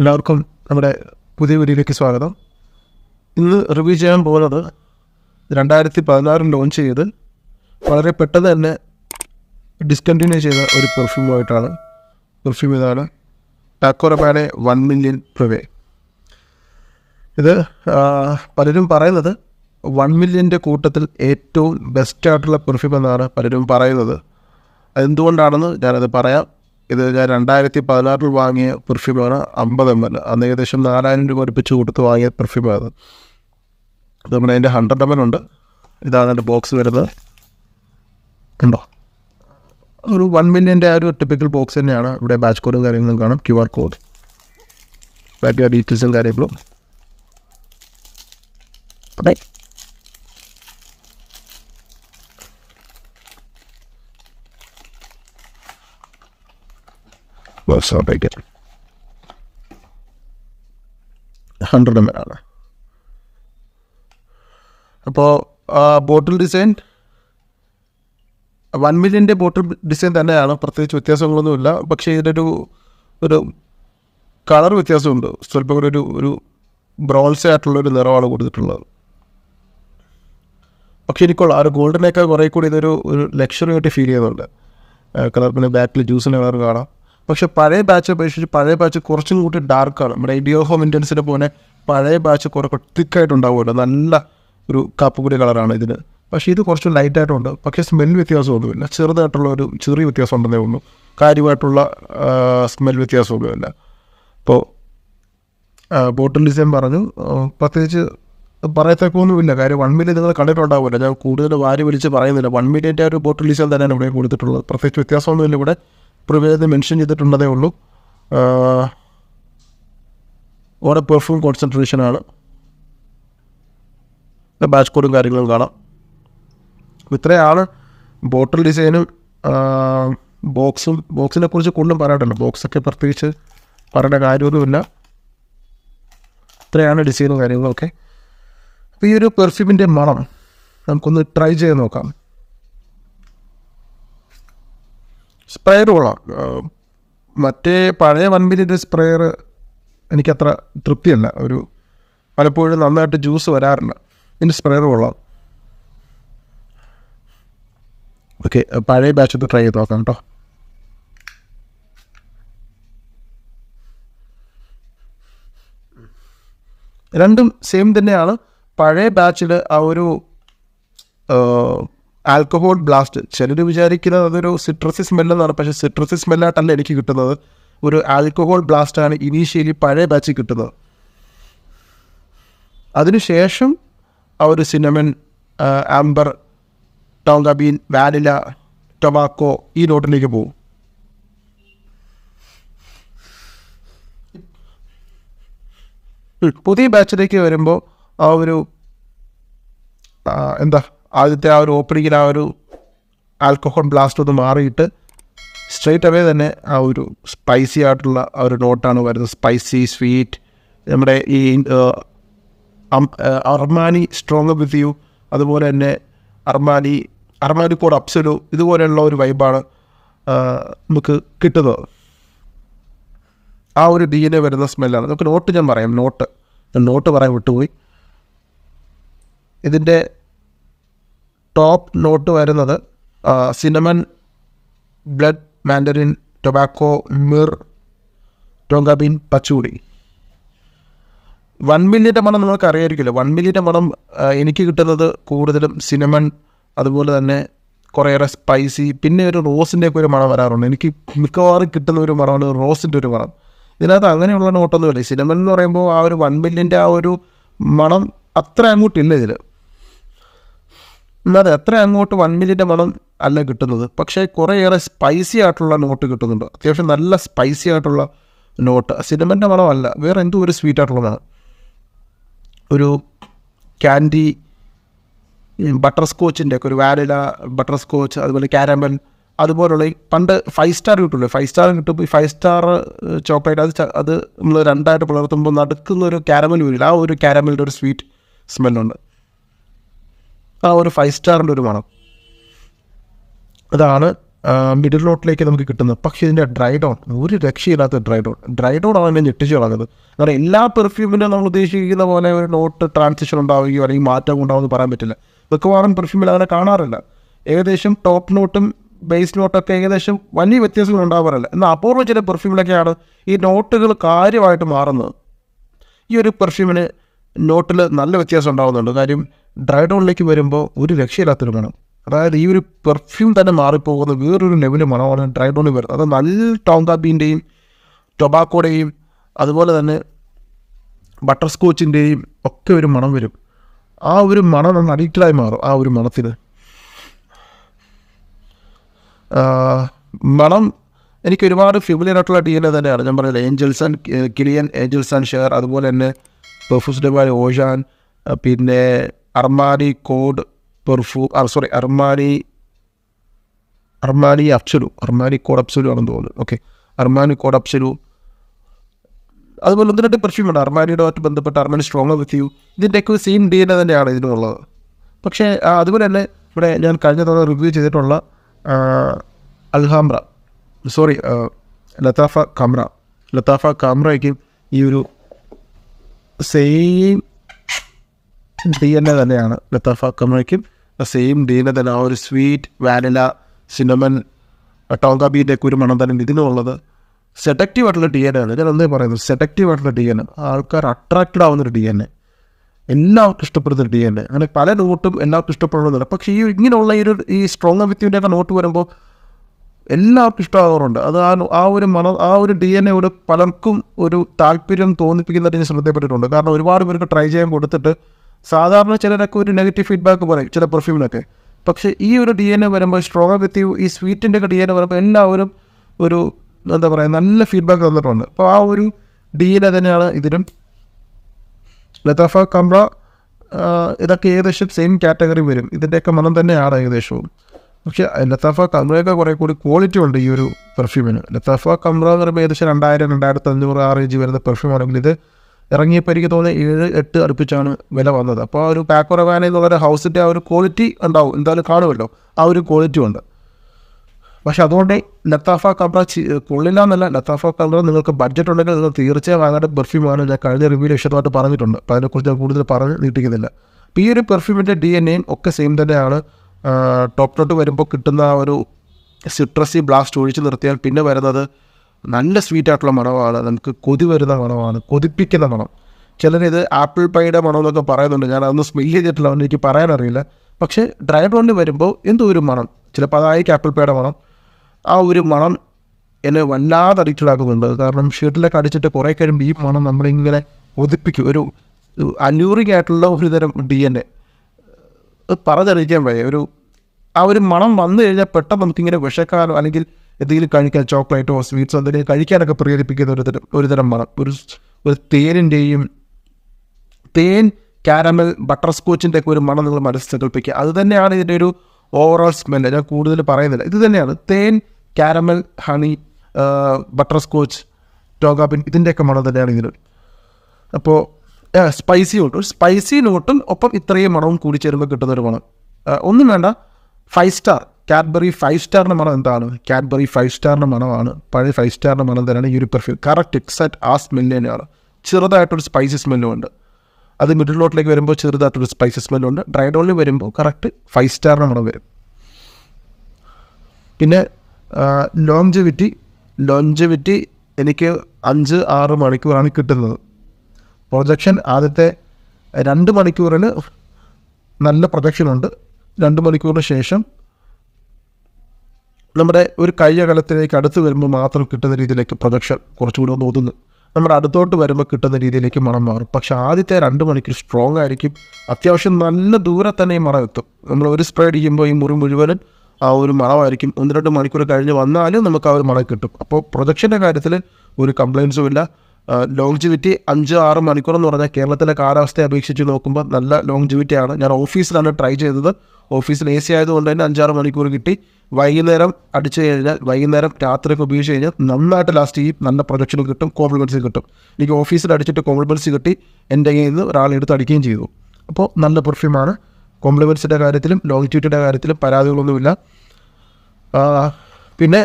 എല്ലാവർക്കും നമ്മുടെ പുതിയ വീഡിയോയിലേക്ക് സ്വാഗതം ഇന്ന് റിവ്യൂ ചെയ്യാൻ പോകുന്നത് രണ്ടായിരത്തി പതിനാറിൽ ലോഞ്ച് ചെയ്ത് വളരെ പെട്ടെന്ന് തന്നെ ഡിസ്കണ്ടിന്യൂ ചെയ്ത ഒരു പെർഫ്യൂമായിട്ടാണ് പെർഫ്യൂം ഇതാണ് ടാക്കോറബാനെ വൺ മില്യൺ പ്രവേ ഇത് പലരും പറയുന്നത് വൺ മില്യൻ്റെ കൂട്ടത്തിൽ ഏറ്റവും ബെസ്റ്റ് ആയിട്ടുള്ള പെർഫ്യൂം എന്നാണ് പലരും പറയുന്നത് അതെന്തുകൊണ്ടാണെന്ന് ഞാനത് പറയാം ഇത് ഞാൻ രണ്ടായിരത്തി പതിനാറിൽ വാങ്ങിയ പെർഫ്യൂമാണ് അമ്പത് എം എൽ അന്ന് ഏകദേശം നാലായിരം രൂപ ഒരുപ്പിച്ച് കൊടുത്ത് വാങ്ങിയ പെർഫ്യൂമാണ് അത് നമ്മുടെ അതിൻ്റെ ഹൺഡ്രഡ് എം എൽ ഉണ്ട് ഇതാണ് എൻ്റെ ബോക്സ് വരുന്നത് ഉണ്ടോ ഒരു വൺ മില്യൻ്റെ ആ ഒരു ടിപ്പിക്കൽ ബോക്സ് തന്നെയാണ് ഇവിടെ ബാച്ച് കോഡും കാര്യങ്ങളും കാണും ക്യു ആർ കോഡ് ബാക്കി ആ ഡീറ്റെയിൽസും കാര്യങ്ങളും അതെ വാട്സാപ്പിലേക്ക് ഹൺഡ്രഡ് എം എൽ ആണ് അപ്പോൾ ബോട്ടിൽ ഡിസൈൻ വൺ മില്യൻ്റെ ബോട്ടിൽ ഡിസൈൻ തന്നെയാണ് പ്രത്യേകിച്ച് വ്യത്യാസങ്ങളൊന്നുമില്ല പക്ഷേ ഇതിൻ്റെ ഒരു ഒരു കളർ വ്യത്യാസമുണ്ട് സ്വല്പം കൂടി ഒരു ഒരു ബ്രോൺസ് ആയിട്ടുള്ളൊരു നിറമാണ് കൊടുത്തിട്ടുള്ളത് പക്ഷേ എനിക്കുള്ള ആ ഒരു ഗോൾഡിനേക്കാൾ കുറേ കൂടി ഇതൊരു ഒരു ലക്ഷറി ആയിട്ട് ഫീൽ ചെയ്യുന്നുണ്ട് കളർ പിന്നെ ബാക്കിൽ ജ്യൂസിൻ്റെ കളർ കാണാം പക്ഷെ പഴയ ബാച്ച് അപേക്ഷിച്ച് പഴയ ബാച്ച് കുറച്ചും കൂടി ഡാർക്കാണ് നമ്മുടെ ഇഡിയോ ഹോം ഇൻറ്റൻസിനെ പോലെ പഴയ ബാച്ച് കുറേ തിക്കായിട്ടുണ്ടാവുമല്ലോ നല്ല ഒരു കാപ്പുകൂടിയ കളറാണ് ഇതിന് പക്ഷേ ഇത് കുറച്ച് ലൈറ്റായിട്ടുണ്ട് പക്ഷേ സ്മെൽ വ്യത്യാസമൊന്നുമില്ല ചെറുതായിട്ടുള്ള ഒരു ചെറിയ വ്യത്യാസം ഉണ്ടെന്നേ ഉള്ളൂ കാര്യമായിട്ടുള്ള സ്മെൽ വ്യത്യാസമൊന്നുമില്ല അപ്പോൾ ബോട്ടിൽ ഡിസൈൻ പറഞ്ഞു പ്രത്യേകിച്ച് പറയത്തക്കൊന്നുമില്ല കാര്യം വൺ മില്യൻ നിങ്ങൾ കണ്ടിട്ടുണ്ടാവില്ല ഞാൻ കൂടുതൽ വാരി വിളിച്ച് പറയുന്നില്ല വൺ മില്യൻ്റെ ഒരു ബോട്ടിൽ ഡിസൈൻ തന്നെയാണ് ഇവിടെ കൊടുത്തിട്ടുള്ളത് പ്രത്യേകിച്ച് വ്യത്യാസമൊന്നുമില്ല ഇവിടെ പ്രിവേദ് മെൻഷൻ ചെയ്തിട്ടുണ്ടതേ ഉള്ളൂ ഓരോ പെർഫ്യൂം കോൺസെൻട്രേഷനാണ് ബാച്ച് കോഡും കാര്യങ്ങളും കാണാം ഇത്രയാണ് ബോട്ടിൽ ഡിസൈനും ബോക്സും ബോക്സിനെ കുറിച്ച് കൂടുതലും പറയാനുണ്ടല്ലോ ബോക്സൊക്കെ പ്രത്യേകിച്ച് പറയേണ്ട കാര്യമൊന്നുമില്ല ഇത്രയാണ് ഡിസൈനും കാര്യങ്ങളും ഒക്കെ അപ്പോൾ ഈ ഒരു പെർഫ്യൂമിൻ്റെ മണം നമുക്കൊന്ന് ട്രൈ ചെയ്ത് നോക്കാം സ്പ്രെയർ കൊള്ളാം മറ്റേ പഴയ വൺ മില്ലിൻ്റെ സ്പ്രെയർ എനിക്കത്ര തൃപ്തിയല്ല ഒരു പലപ്പോഴും നന്നായിട്ട് ജ്യൂസ് വരാറില്ല ഇതിൻ്റെ സ്പ്രെയർ കൊള്ളാം ഓക്കെ പഴയ ബാച്ചത്ത് ട്രൈ ചെയ്ത് നോക്കാം കേട്ടോ രണ്ടും സെയിം തന്നെയാണ് പഴയ ബാച്ചിൽ ആ ഒരു ആൽക്കഹോൾ ബ്ലാസ്റ്റ് ചിലർ വിചാരിക്കുന്നത് അതൊരു സിട്രസി സ്മെല്ലെന്നാണ് പക്ഷേ സിട്രസി സ്മെല്ലായിട്ടല്ല എനിക്ക് കിട്ടുന്നത് ഒരു ആൽക്കഹോൾ ബ്ലാസ്റ്റാണ് ഇനീഷ്യലി പഴയ ബാച്ചിൽ കിട്ടുന്നത് അതിനുശേഷം ആ ഒരു cinnamon amber tonka bean vanilla tobacco ഈ നോട്ടിലേക്ക് പോകും പുതിയ ബാച്ചിലേക്ക് വരുമ്പോൾ ആ ഒരു എന്താ ആദ്യത്തെ ആ ഒരു ഓപ്പണിങ്ങിൽ ആ ഒരു ആൽക്കഹോൾ ബ്ലാസ്റ്റ് ഒന്ന് മാറിയിട്ട് സ്ട്രേറ്റ് അവേ തന്നെ ആ ഒരു സ്പൈസി ആയിട്ടുള്ള ആ ഒരു നോട്ടാണ് വരുന്നത് സ്പൈസി സ്വീറ്റ് നമ്മുടെ ഈ അർമാനി സ്ട്രോങ് വിത്ത് യു അതുപോലെ തന്നെ അർമാനി അർമാനി കോഡ് അപ്സലു ഇതുപോലെയുള്ള ഒരു വൈബാണ് നമുക്ക് കിട്ടുന്നത് ആ ഒരു ഡി എൻ എ വരുന്ന സ്മെല്ലാണ് നമുക്ക് നോട്ട് ഞാൻ പറയാം നോട്ട് നോട്ട് പറയാൻ വിട്ടുപോയി ഇതിൻ്റെ ടോപ്പ് നോട്ട് വരുന്നത് cinnamon blood mandarin tobacco myrrh tonka bean patchouli one മില്ലിൻ്റെ മണം നിങ്ങൾക്ക് അറിയായിരിക്കില്ല വൺ മില്ലിൻ്റെ മണം എനിക്ക് കിട്ടുന്നത് കൂടുതലും സിനമൺ അതുപോലെ തന്നെ കുറേയേറെ സ്പൈസി പിന്നെ ഒരു റോസിൻ്റെ ഒക്കെ ഒരു മണം വരാറുണ്ട് എനിക്ക് മിക്കവാറും കിട്ടുന്ന ഒരു മണമാണ് റോസിൻ്റെ ഒരു മണം ഇതിനകത്ത് അങ്ങനെയുള്ള നോട്ടൊന്നുമില്ല സിനമൺ എന്ന് പറയുമ്പോൾ ആ ഒരു വൺ മില്ലിൻ്റെ ആ ഒരു മണം അത്ര അങ്ങോട്ടില്ല ഇതിൽ എന്നാൽ എത്ര അങ്ങോട്ട് വൺ മില്ലിൻ്റെ മണം അല്ല കിട്ടുന്നത് പക്ഷേ കുറേയേറെ സ്പൈസി ആയിട്ടുള്ള നോട്ട് കിട്ടുന്നുണ്ട് അത്യാവശ്യം നല്ല സ്പൈസി ആയിട്ടുള്ള നോട്ട് സിനിമൻ്റെ മണമല്ല വേറെ എന്തോ ഒരു സ്വീറ്റ് ആയിട്ടുള്ളതാണ് ഒരു ക്യാൻഡി ബട്ടർ സ്കോച്ചിൻ്റെ ഒക്കെ ഒരു വാനില ബട്ടർ സ്കോച്ച് അതുപോലെ ക്യാരമൽ അതുപോലുള്ള പണ്ട് ഫൈവ് സ്റ്റാർ കിട്ടുമല്ലോ ഫൈവ് സ്റ്റാർ കിട്ടുമ്പോൾ ഈ ഫൈവ് സ്റ്റാർ ചോക്ലേറ്റ് അത് അത് നമ്മൾ രണ്ടായിട്ട് പുലർത്തുമ്പോൾ നടക്കുന്ന ഒരു ക്യാരമൽ വരില്ല ആ ഒരു ക്യാരമലിൻ്റെ ഒരു സ്വീറ്റ് സ്മെല്ലുണ്ട് ആ ഒരു ഫൈവ് സ്റ്റാറിൻ്റെ ഒരു മണം അതാണ് മിഡിൽ റോട്ടിലേക്ക് നമുക്ക് കിട്ടുന്നത് പക്ഷേ ഇതിൻ്റെ ഡ്രൈ ഡൗൺ ഒരു രക്ഷയില്ലാത്ത ഡ്രൈ ഡൗൺ ഡ്രൈ ഡൗൺ ആണ് എന്നെ ഞെട്ടിച്ചു കളഞ്ഞത് കാരണം എല്ലാ പെർഫ്യൂമിനും നമ്മൾ ഉദ്ദേശിക്കുന്ന പോലെ ഒരു നോട്ട് ട്രാൻസിഷൻ ഉണ്ടാവുകയോ അല്ലെങ്കിൽ മാറ്റം ഉണ്ടാവുമെന്ന് പറയാൻ പറ്റില്ല മിക്കവാറും പെർഫ്യൂമിൽ അങ്ങനെ കാണാറില്ല ഏകദേശം ടോപ്പ് നോട്ടും ബേസ് നോട്ടൊക്കെ ഏകദേശം വലിയ വ്യത്യാസങ്ങൾ ഉണ്ടാവാറില്ല എന്നാൽ അപൂർവം ചില പെർഫ്യൂമിലൊക്കെയാണ് ഈ നോട്ടുകൾ കാര്യമായിട്ട് മാറുന്നത് ഈ ഒരു പെർഫ്യൂമിന് നോട്ടിൽ നല്ല വ്യത്യാസം ഉണ്ടാകുന്നുണ്ട് കാര്യം ഡ്രൈ ഡൗണിലേക്ക് വരുമ്പോൾ ഒരു രക്ഷയില്ലാത്തൊരു മണം അതായത് ഈ ഒരു പെർഫ്യൂം തന്നെ മാറിപ്പോകുന്ന വേറൊരു ലെവല് മണമാണ് ഡ്രൈ ഡൗണിൽ വരുന്നത് അത് നല്ല ടോങ്കാബീൻ്റെയും ടൊബാക്കോയുടെയും അതുപോലെ തന്നെ ബട്ടർ സ്കോച്ചിൻ്റെയും ഒക്കെ ഒരു മണം വരും ആ ഒരു മണം നമ്മൾ അഡിക്റ്റഡായി മാറും ആ ഒരു മണത്തിൽ മണം എനിക്ക് ഒരുപാട് ഫിബിലിയർ ആയിട്ടുള്ള ടീമിനെ തന്നെയാണ് ഞാൻ പറഞ്ഞത് angels and Kilian angels and share അതുപോലെ തന്നെ പെർഫ്യൂസിന്റെ ഓഷാൻ eh, പിന്നെ അർമാനി കോഡ് പെർഫ്യൂ ആ sorry Armani Armani Absolu Armani code Absolu ആണെന്ന് തോന്നുന്നു ഓക്കെ അർമാനി കോഡ് അപ്സലു അതുപോലെ ഒന്ന് രണ്ട് പെർഫ്യൂമുണ്ട് അർമാനിയുമായിട്ട് ബന്ധപ്പെട്ട് അർമാനി സ്ട്രോങ് വിത്ത് യു ഇതിൻ്റെയൊക്കെ സെയിം ഡി എൻ എ തന്നെയാണ് ഇതിനുള്ളത് പക്ഷേ അതുപോലെ തന്നെ ഇവിടെ ഞാൻ കഴിഞ്ഞ തവണ റിവ്യൂ ചെയ്തിട്ടുള്ള അൽഹാംബ്ര സോറി ലത്താഫ കാമ്ര ലത്താഫ കാമ്രയ്ക്കും ഈ ഒരു സെയിം ഡി എൻ എ തന്നെയാണ് ബെത്ത ഫാക്കമയ്ക്കും സെയിം ഡി എൻ എ തന്നെ ആ ഒരു സ്വീറ്റ് വാനില സിനമൻ ടോങ്ക ബീൻ്റെയൊക്കെ ഒരു മണം തന്നെ ഇതിനുള്ളത് സെഡക്റ്റീവ് ആയിട്ടുള്ള ഡി എൻ എ ആണ് ഞാൻ എന്തേ പറയുന്നത് സെഡക്റ്റീവ് ആയിട്ടുള്ള ഡി എൻ എ ആൾക്കാർ അട്രാക്റ്റഡ് ആവുന്നൊരു ഡി എൻ എ എല്ലാവർക്കും ഇഷ്ടപ്പെടുന്ന ഡി എൻ എ അങ്ങനെ പല നോട്ടും എല്ലാവർക്കും ഇഷ്ടപ്പെടുന്നുണ്ട് പക്ഷേ ഈ ഇങ്ങനെയുള്ള ഈ ഒരു ഈ സ്ട്രോങ് വിത്തിൻ്റെ നോട്ട് വരുമ്പോൾ എല്ലാവർക്കും ഇഷ്ടമാകാറുണ്ട് അത് ആ ആ ഒരു മന ആ ഒരു ഡി എൻ എയോട് പലർക്കും ഒരു താല്പര്യം തോന്നിപ്പിക്കുന്നതായിട്ട് ഞാൻ ശ്രദ്ധപ്പെട്ടിട്ടുണ്ട് കാരണം ഒരുപാട് പേർക്ക് ട്രൈ ചെയ്യാൻ കൊടുത്തിട്ട് സാധാരണ ചിലരൊക്കെ ഒരു നെഗറ്റീവ് ഫീഡ്ബാക്ക് പറയും ചില പെർഫ്യൂമിനൊക്കെ പക്ഷേ ഈ ഒരു ഡി എൻ എ വരുമ്പോൾ സ്ട്രോങ് വിത്ത് ഈ സ്വീറ്റിൻ്റെ ഒക്കെ ഡി എൻ എ വരുമ്പോൾ എല്ലാവരും ഒരു എന്താ പറയുക നല്ല ഫീഡ്ബാക്ക് തന്നിട്ടുണ്ട് അപ്പോൾ ആ ഒരു ഡി എൻ എ തന്നെയാണ് ഇതിനും ലതാഫ കമ്ര ഇതൊക്കെ ഏകദേശം സെയിം കാറ്റഗറി വരും ഇതിൻ്റെയൊക്കെ മണം തന്നെയാണ് ഏകദേശവും പക്ഷേ ലത്താഫ കമ്രയൊക്കെ കുറേ കൂടി ക്വാളിറ്റി ഉണ്ട് ഈ ഒരു പെർഫ്യൂമിന് ലത്താഫ കമ്ര എന്ന് പറയുമ്പോൾ ഏകദേശം രണ്ടായിരം രണ്ടായിരത്തി അഞ്ഞൂറ് ആറ് ഇഞ്ച് വരുന്ന പെർഫ്യൂം ആണെങ്കിൽ ഇത് ഇറങ്ങിയപ്പോൾ എനിക്ക് തോന്നുന്നത് ഏഴ് എട്ട് അടുപ്പിച്ചാണ് വില വന്നത് അപ്പോൾ ആ ഒരു പാക്കോറവാന എന്നുള്ളൊരു ഹൗസിൻ്റെ ആ ഒരു ക്വാളിറ്റി ഉണ്ടാവും എന്തായാലും കാണുമല്ലോ ആ ഒരു ക്വാളിറ്റി ഉണ്ട് പക്ഷെ അതുകൊണ്ട് ലത്താഫ കമ്ര കൊള്ളില്ല എന്നല്ല ലത്താഫ കമ്ര നിങ്ങൾക്ക് ബഡ്ജറ്റ് ഉണ്ടെങ്കിൽ നിങ്ങൾ തീർച്ചയായും വാങ്ങേണ്ട പെർഫ്യൂമാണ് ഞാൻ കഴിഞ്ഞ റിവ്യൂവിൽ വിശദമായിട്ട് പറഞ്ഞിട്ടുണ്ട് അപ്പോൾ അതിനെക്കുറിച്ച് ഞാൻ കൂടുതൽ പറഞ്ഞ് നീട്ടിക്കുന്നില്ല അപ്പോൾ ഈ ഒരു പെർഫ്യൂമിൻ്റെ ഡി എൻ എയും ഒക്കെ സെയിം തന്നെയാണ് ടോപ്പ് നോട്ട് വരുമ്പോൾ കിട്ടുന്ന ആ ഒരു സിട്രസി ബ്ലാസ്റ്റ് ഒഴിച്ച് നിർത്തിയാൽ പിന്നെ വരുന്നത് നല്ല ആയിട്ടുള്ള മണമാണ് നമുക്ക് കൊതി വരുന്ന മണമാണ് കൊതിപ്പിക്കുന്ന മണം ചിലരിത് ആപ്പിൾ പൈയുടെ മണം എന്നൊക്കെ പറയുന്നുണ്ട് ഞാൻ അതൊന്ന് സ്മെല് ചെയ്തിട്ടില്ല അവൻ എനിക്ക് പറയാനറിയില്ല പക്ഷേ ഡ്രൈ ബ്രൗണിൽ വരുമ്പോൾ എന്തോ ഒരു മണം ചിലപ്പോൾ അതായിരിക്കും ആപ്പിൾ പൈയുടെ മണം ആ ഒരു മണം എന്നെ വല്ലാതെ അഡിക്റ്റഡ് ആക്കുന്നുണ്ട് കാരണം ഷീട്ടിലൊക്കെ അടിച്ചിട്ട് കുറേ കഴിയുമ്പോൾ ഈ മണം നമ്മളിങ്ങനെ ഒതിപ്പിക്കും ഒരു അന്യൂറിങ് ആയിട്ടുള്ള ഒരുതരം ഡി എൻ എ അത് പറഞ്ഞറിയിക്കാൻ വയ്യ ഒരു ആ ഒരു മണം വന്നു കഴിഞ്ഞാൽ പെട്ടെന്ന് നമുക്കിങ്ങനെ വിഷക്കാലോ അല്ലെങ്കിൽ എന്തെങ്കിലും കഴിക്കാൻ ചോക്ലേറ്റോ സ്വീറ്റ്സോ എന്തെങ്കിലും കഴിക്കാനൊക്കെ പ്രേരിപ്പിക്കുന്ന ഒരു തരം ഒരു തരം മണം ഒരു ഒരു തേനിൻ്റെയും തേൻ കാരമൽ ബട്ടർ സ്കോച്ചിൻ്റെ ഒക്കെ ഒരു മണം നിങ്ങൾ മനസ്സിൽ സങ്കല്പിക്കുക അത് തന്നെയാണ് ഇതിൻ്റെ ഒരു ഓവറോൾ സ്മെല്ല് ഞാൻ കൂടുതൽ പറയുന്നില്ല ഇത് തന്നെയാണ് തേൻ caramel honey butterscotch tonka bean ഇതിൻ്റെയൊക്കെ മണം തന്നെയാണ് ഇതിന് അപ്പോൾ സ്പൈസി ഉണ്ട് ഒരു സ്പൈസി നോട്ടും ഒപ്പം ഇത്രയും മണവും കൂടി ചേരുമ്പോൾ കിട്ടുന്ന ഒരു മണം ഒന്നും വേണ്ട ഫൈവ് സ്റ്റാർ കാഡ്ബറി ഫൈവ് സ്റ്റാറിൻ്റെ മണം എന്താണ് കാഡ്ബറി ഫൈവ് സ്റ്റാറിൻ്റെ മണമാണ് പഴയ ഫൈവ് സ്റ്റാറിൻ്റെ മണം തന്നെയാണ് ഈ ഒരു പെർഫ്യൂം കറക്റ്റ് എക്സാക്ട് ആ സ്മെല്ല് തന്നെയാണ് ചെറുതായിട്ടൊരു സ്പൈസി സ്മെല്ലും ഉണ്ട് അത് മിഡിൽ റോട്ടിലേക്ക് വരുമ്പോൾ ചെറുതായിട്ടൊരു സ്പൈസി സ്മെല്ലും ഉണ്ട് ഡ്രൈ ഡോളിൽ വരുമ്പോൾ കറക്റ്റ് ഫൈവ് സ്റ്റാറിൻ്റെ മണം വരും പിന്നെ ലോങ്ജിവിറ്റി ലോഞ്ചിവിറ്റി എനിക്ക് അഞ്ച് ആറ് മണിക്കൂറാണ് കിട്ടുന്നത് പ്രൊജക്ഷൻ ആദ്യത്തെ രണ്ട് മണിക്കൂറിൽ നല്ല പ്രൊജക്ഷൻ ഉണ്ട് രണ്ട് മണിക്കൂറിന് ശേഷം നമ്മുടെ ഒരു കഴിഞ്ഞ അടുത്ത് വരുമ്പോൾ മാത്രം കിട്ടുന്ന രീതിയിലേക്ക് പ്രൊജക്ഷൻ കുറച്ചുകൂടി ഒന്ന് ഒതുങ്ങ് നമ്മുടെ അടുത്തോട്ട് വരുമ്പോൾ കിട്ടുന്ന രീതിയിലേക്ക് മണം മാറും പക്ഷേ ആദ്യത്തെ രണ്ട് മണിക്കൂർ സ്ട്രോങ് ആയിരിക്കും അത്യാവശ്യം നല്ല ദൂരെ തന്നെ ഈ മണം എത്തും നമ്മൾ ഒരു സ്പ്രേ അടിക്കുമ്പോൾ ഈ മുറി മുഴുവനും ആ ഒരു മണമായിരിക്കും ഒന്ന് രണ്ട് മണിക്കൂർ കഴിഞ്ഞ് വന്നാലും നമുക്ക് ആ ഒരു മണം കിട്ടും അപ്പോൾ പ്രൊജക്ഷൻ്റെ കാര്യത്തിൽ ഒരു കംപ്ലയിൻസും ഇല്ല ജിവിറ്റി അഞ്ച് ആറ് മണിക്കൂർ എന്ന് പറഞ്ഞാൽ കേരളത്തിലെ കാലാവസ്ഥയെ അപേക്ഷിച്ച് നോക്കുമ്പോൾ നല്ല ആണ് ഞാൻ ഓഫീസിലാണ് ട്രൈ ചെയ്തത് ഓഫീസിൽ എ സി ആയതുകൊണ്ട് തന്നെ അഞ്ചാറ് മണിക്കൂർ കിട്ടി വൈകുന്നേരം അടിച്ചു കഴിഞ്ഞാൽ വൈകുന്നേരം രാത്രിയൊക്കെ ഉപയോഗിച്ച് കഴിഞ്ഞാൽ നന്നായിട്ട് ലാസ്റ്റ് ഈ നല്ല പ്രൊജക്ഷൻ കിട്ടും കോംപ്ലിമെൻറ്റ്സ് കിട്ടും എനിക്ക് ഓഫീസിൽ അടിച്ചിട്ട് കോംപ്ലിമെൻറ്റ്സ് കിട്ടി എൻ്റെ കയ്യിൽ നിന്ന് ഒരാളെടുത്ത് അടിക്കുകയും ചെയ്തു അപ്പോൾ നല്ല പെർഫ്യൂമാണ് കോംപ്ലിമെൻസിൻ്റെ കാര്യത്തിലും ലോങ്ജിവിറ്റിയുടെ കാര്യത്തിലും പരാതികളൊന്നുമില്ല പിന്നെ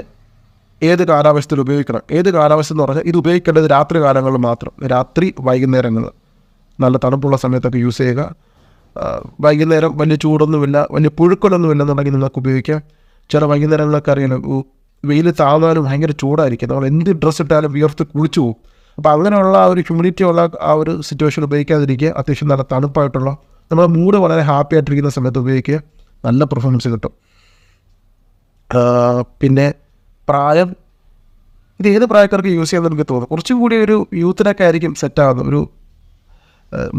ഏത് കാലാവസ്ഥയിൽ ഉപയോഗിക്കണം ഏത് കാലാവസ്ഥ എന്ന് പറഞ്ഞാൽ ഇത് ഉപയോഗിക്കേണ്ടത് രാത്രി കാലങ്ങളിൽ മാത്രം രാത്രി വൈകുന്നേരങ്ങളിൽ നല്ല തണുപ്പുള്ള സമയത്തൊക്കെ യൂസ് ചെയ്യുക വൈകുന്നേരം വലിയ ചൂടൊന്നുമില്ല വലിയ പുഴുക്കൊലൊന്നും എന്നുണ്ടെങ്കിൽ നിങ്ങൾക്ക് ഉപയോഗിക്കാം ചില വൈകുന്നേരങ്ങളൊക്കെ അറിയണം വെയിൽ താഴ്ന്നാലും ഭയങ്കര ചൂടായിരിക്കും നമ്മൾ എന്ത് ഡ്രസ്സ് ഇട്ടാലും വിയർത്ത് കുളിച്ചു പോകും അപ്പോൾ അങ്ങനെയുള്ള ആ ഒരു ഹ്യൂമിഡിറ്റി ഉള്ള ആ ഒരു സിറ്റുവേഷൻ ഉപയോഗിക്കാതിരിക്കുക അത്യാവശ്യം നല്ല തണുപ്പായിട്ടുള്ള നമ്മുടെ മൂഡ് വളരെ ഹാപ്പി ആയിട്ടിരിക്കുന്ന സമയത്ത് ഉപയോഗിക്കുക നല്ല പെർഫോമൻസ് കിട്ടും പിന്നെ പ്രായം ഇത് ഏത് പ്രായക്കാർക്ക് യൂസ് ചെയ്യാമെന്ന് എനിക്ക് തോന്നുന്നു കുറച്ചും കൂടി ഒരു യൂത്തിനൊക്കെ ആയിരിക്കും സെറ്റാകുന്നത് ഒരു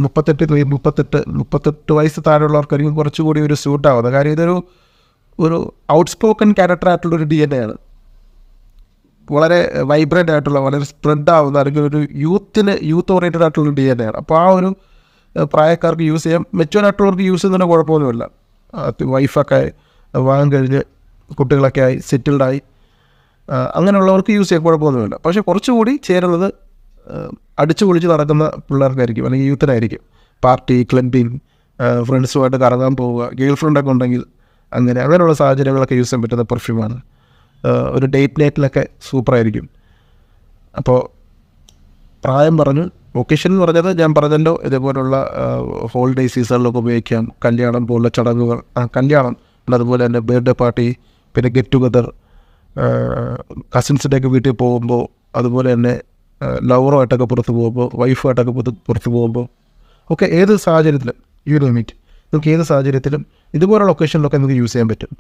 മുപ്പത്തെട്ട് മുപ്പത്തെട്ട് മുപ്പത്തെട്ട് വയസ്സ് താഴെയുള്ളവർക്കായിരിക്കും കുറച്ചുകൂടി ഒരു സ്യൂട്ടാകുന്നത് കാര്യം ഇതൊരു ഒരു ഔട്ട്സ്പോക്കൺ ക്യാരക്ടറായിട്ടുള്ള ഒരു ഡി എൻ എ ആണ് വളരെ വൈബ്രൻ്റ് ആയിട്ടുള്ള വളരെ സ്പ്രെഡ് ആവുന്ന അല്ലെങ്കിൽ ഒരു യൂത്തിന് യൂത്ത് ഓറിയൻറ്റഡ് ആയിട്ടുള്ള ഡി എൻ എ ആണ് അപ്പോൾ ആ ഒരു പ്രായക്കാർക്ക് യൂസ് ചെയ്യാം മെച്ചുവർ ആയിട്ടുള്ളവർക്ക് യൂസ് ചെയ്യുന്നതിന് കുഴപ്പമൊന്നുമില്ല വൈഫൊക്കെ വാങ്ങാൻ കഴിഞ്ഞ് കുട്ടികളൊക്കെ ആയി സെറ്റിൽഡായി അങ്ങനെയുള്ളവർക്ക് യൂസ് ചെയ്യാൻ കുഴപ്പമൊന്നുമില്ല പക്ഷേ കുറച്ചുകൂടി ചേരുന്നത് അടിച്ചു പൊളിച്ച് നടക്കുന്ന പിള്ളേർക്കായിരിക്കും അല്ലെങ്കിൽ യൂത്തിനായിരിക്കും പാർട്ടി ക്ലബിങ് ഫ്രണ്ട്സുമായിട്ട് കറങ്ങാൻ പോവുക ഗേൾ ഫ്രണ്ടൊക്കെ ഉണ്ടെങ്കിൽ അങ്ങനെ അങ്ങനെയുള്ള സാഹചര്യങ്ങളൊക്കെ യൂസ് ചെയ്യാൻ പറ്റുന്ന പെർഫ്യൂമാണ് ഒരു ഡേറ്റ് നൈറ്റിലൊക്കെ സൂപ്പറായിരിക്കും അപ്പോൾ പ്രായം പറഞ്ഞു ഒക്കേഷൻ എന്ന് പറഞ്ഞത് ഞാൻ പറഞ്ഞല്ലോ ഇതേപോലുള്ള ഹോളിഡേ സീസണിലൊക്കെ ഉപയോഗിക്കാം കല്യാണം പോലുള്ള ചടങ്ങുകൾ കല്യാണം അതുപോലെ തന്നെ ബർത്ത്ഡേ പാർട്ടി പിന്നെ ഗെറ്റ് ടുഗദർ കസിൻസിൻ്റെ ഒക്കെ വീട്ടിൽ പോകുമ്പോൾ അതുപോലെ തന്നെ ലവറുമായിട്ടൊക്കെ പുറത്ത് പോകുമ്പോൾ വൈഫുമായിട്ടൊക്കെ പുറത്ത് പുറത്ത് പോകുമ്പോൾ ഒക്കെ ഏത് സാഹചര്യത്തിലും യു മീറ്റ് നമുക്ക് ഏത് സാഹചര്യത്തിലും ഇതുപോലുള്ള ലൊക്കേഷനിലൊക്കെ നമുക്ക് യൂസ് ചെയ്യാൻ പറ്റും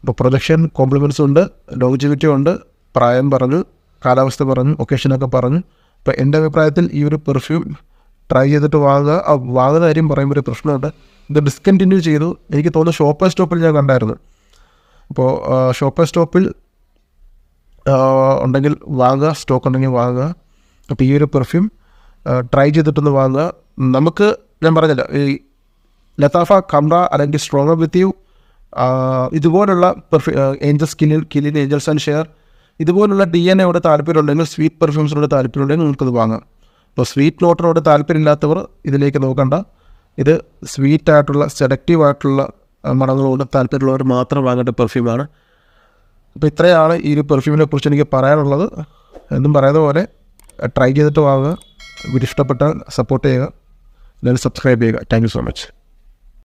ഇപ്പോൾ പ്രൊജക്ഷൻ കോംപ്ലിമെൻസ് ഉണ്ട് ലോജിവിറ്റി ഉണ്ട് പ്രായം പറഞ്ഞു കാലാവസ്ഥ പറഞ്ഞു ഒക്കേഷനൊക്കെ പറഞ്ഞു അപ്പോൾ എൻ്റെ അഭിപ്രായത്തിൽ ഈ ഒരു പെർഫ്യൂം ട്രൈ ചെയ്തിട്ട് വാങ്ങുക ആ വാങ്ങുന്ന കാര്യം പറയുമ്പോൾ ഒരു പ്രശ്നമുണ്ട് ഇത് ഡിസ്കണ്ടിന്യൂ ചെയ്തു എനിക്ക് തോന്നുന്നു ഷോപ്പ് സ്റ്റോപ്പിൽ ഞാൻ കണ്ടായിരുന്നു അപ്പോൾ ഷോപ്പ് സ്റ്റോപ്പിൽ ഉണ്ടെങ്കിൽ വാങ്ങുക സ്റ്റോക്ക് ഉണ്ടെങ്കിൽ വാങ്ങുക അപ്പോൾ ഈ ഒരു പെർഫ്യൂം ട്രൈ ചെയ്തിട്ടൊന്ന് വാങ്ങുക നമുക്ക് ഞാൻ പറഞ്ഞല്ലോ ഈ ലതാഫ കംറ അല്ലെങ്കിൽ സ്ട്രോങ് വിത്ത് യു ഇതുപോലുള്ള perfume angels Kilian Kilian angels and share ഇതുപോലുള്ള ഡി എൻ എയോട് താല്പര്യമുണ്ടെങ്കിൽ സ്വീറ്റ് പെർഫ്യൂംസിനോട് താല്പര്യമുണ്ടെങ്കിൽ നിങ്ങൾക്കത് വാങ്ങാം അപ്പോൾ സ്വീറ്റ് നോട്ടിനോട് താല്പര്യമില്ലാത്തവർ ഇതിലേക്ക് നോക്കണ്ട ഇത് സ്വീറ്റായിട്ടുള്ള ആയിട്ടുള്ള സെഡക്റ്റീവ് ആയിട്ടുള്ള മണങ്ങളോട് താല്പര്യമുള്ളവർ മാത്രം വാങ്ങേണ്ട പെർഫ്യൂമാണ് അപ്പോൾ ഇത്രയാണ് ഈ ഒരു പെർഫ്യൂമിനെ കുറിച്ച് എനിക്ക് പറയാനുള്ളത് എന്നും പറയുന്ന പോലെ ട്രൈ ചെയ്തിട്ട് വാങ്ങുക ഇഷ്ടപ്പെട്ടാൽ സപ്പോർട്ട് ചെയ്യുക എല്ലാവരും സബ്സ്ക്രൈബ് ചെയ്യുക താങ്ക് സോ മച്ച്